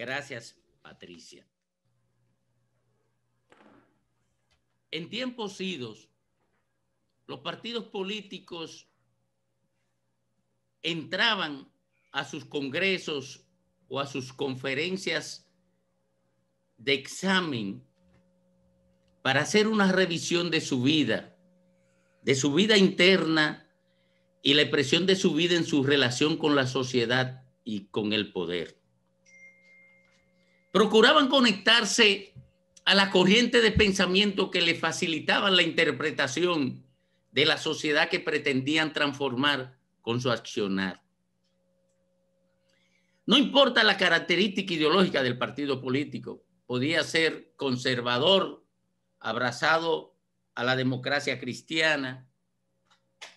Gracias, Patricia. En tiempos idos, los partidos políticos entraban a sus congresos o a sus conferencias de examen para hacer una revisión de su vida, de su vida interna y la expresión de su vida en su relación con la sociedad y con el poder procuraban conectarse a la corriente de pensamiento que le facilitaba la interpretación de la sociedad que pretendían transformar con su accionar. No importa la característica ideológica del partido político, podía ser conservador, abrazado a la democracia cristiana,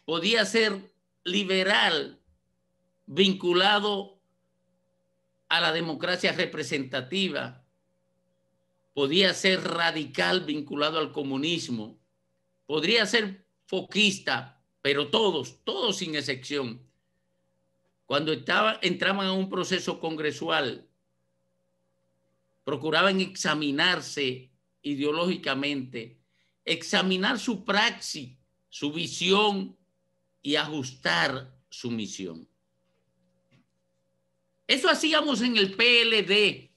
podía ser liberal, vinculado a la democracia representativa, podía ser radical vinculado al comunismo, podría ser foquista, pero todos, todos sin excepción, cuando estaba, entraban a un proceso congresual, procuraban examinarse ideológicamente, examinar su praxis, su visión y ajustar su misión. Eso hacíamos en el PLD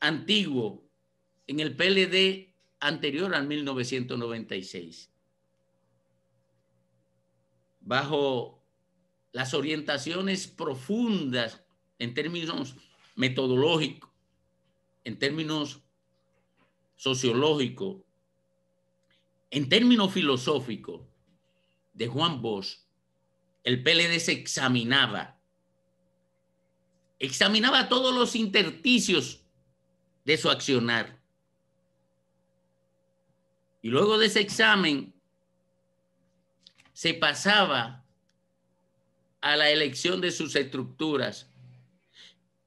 antiguo, en el PLD anterior al 1996, bajo las orientaciones profundas en términos metodológicos, en términos sociológicos, en términos filosóficos de Juan Bosch, el PLD se examinaba Examinaba todos los intersticios de su accionar. Y luego de ese examen, se pasaba a la elección de sus estructuras,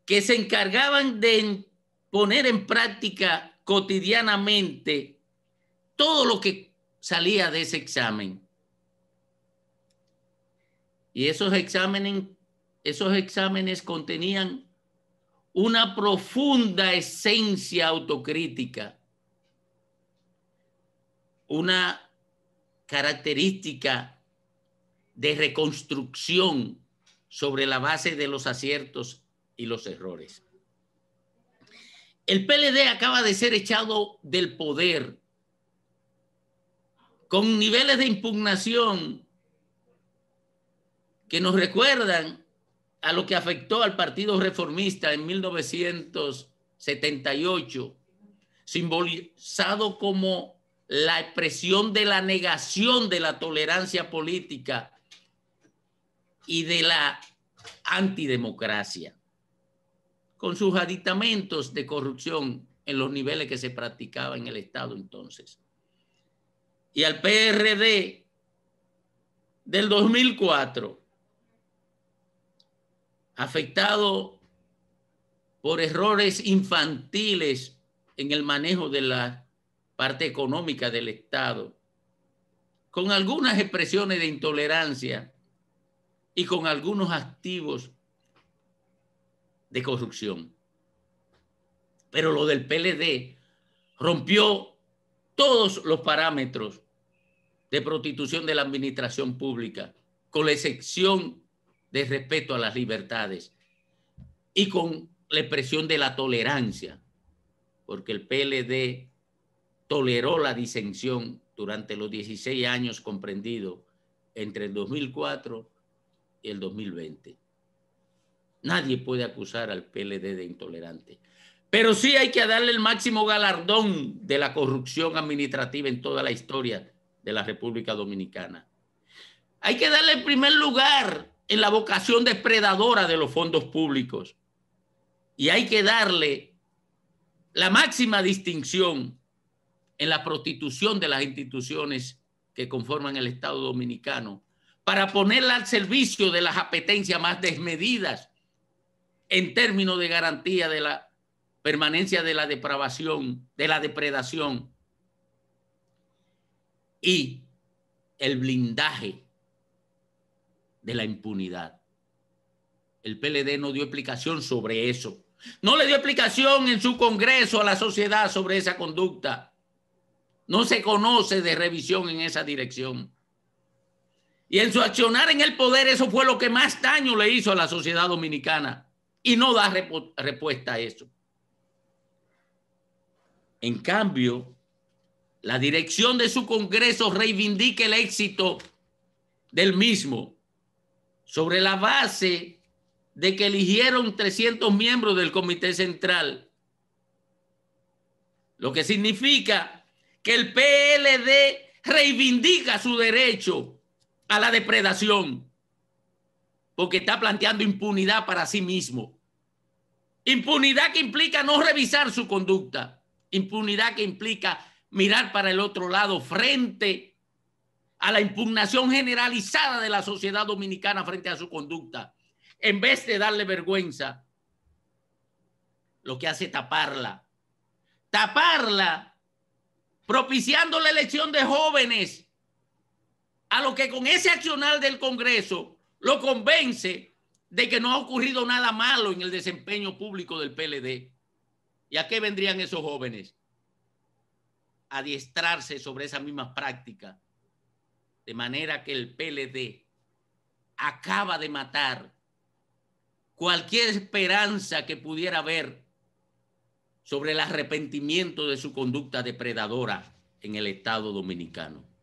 que se encargaban de poner en práctica cotidianamente todo lo que salía de ese examen. Y esos exámenes esos exámenes contenían una profunda esencia autocrítica, una característica de reconstrucción sobre la base de los aciertos y los errores. El PLD acaba de ser echado del poder con niveles de impugnación que nos recuerdan a lo que afectó al Partido Reformista en 1978, simbolizado como la expresión de la negación de la tolerancia política y de la antidemocracia, con sus aditamentos de corrupción en los niveles que se practicaba en el Estado entonces. Y al PRD del 2004 afectado por errores infantiles en el manejo de la parte económica del Estado, con algunas expresiones de intolerancia y con algunos activos de corrupción. Pero lo del PLD rompió todos los parámetros de prostitución de la administración pública, con la excepción de respeto a las libertades y con la expresión de la tolerancia, porque el PLD toleró la disensión durante los 16 años comprendidos entre el 2004 y el 2020. Nadie puede acusar al PLD de intolerante. Pero sí hay que darle el máximo galardón de la corrupción administrativa en toda la historia de la República Dominicana. Hay que darle el primer lugar en la vocación depredadora de los fondos públicos. Y hay que darle la máxima distinción en la prostitución de las instituciones que conforman el Estado dominicano para ponerla al servicio de las apetencias más desmedidas en términos de garantía de la permanencia de la depravación, de la depredación y el blindaje de la impunidad. El PLD no dio explicación sobre eso. No le dio explicación en su Congreso a la sociedad sobre esa conducta. No se conoce de revisión en esa dirección. Y en su accionar en el poder, eso fue lo que más daño le hizo a la sociedad dominicana. Y no da respuesta a eso. En cambio, la dirección de su Congreso reivindica el éxito del mismo sobre la base de que eligieron 300 miembros del Comité Central, lo que significa que el PLD reivindica su derecho a la depredación, porque está planteando impunidad para sí mismo. Impunidad que implica no revisar su conducta, impunidad que implica mirar para el otro lado frente a la impugnación generalizada de la sociedad dominicana frente a su conducta, en vez de darle vergüenza, lo que hace es taparla. Taparla propiciando la elección de jóvenes a lo que con ese accional del Congreso lo convence de que no ha ocurrido nada malo en el desempeño público del PLD. ¿Y a qué vendrían esos jóvenes? A adiestrarse sobre esa misma práctica de manera que el PLD acaba de matar cualquier esperanza que pudiera haber sobre el arrepentimiento de su conducta depredadora en el Estado dominicano.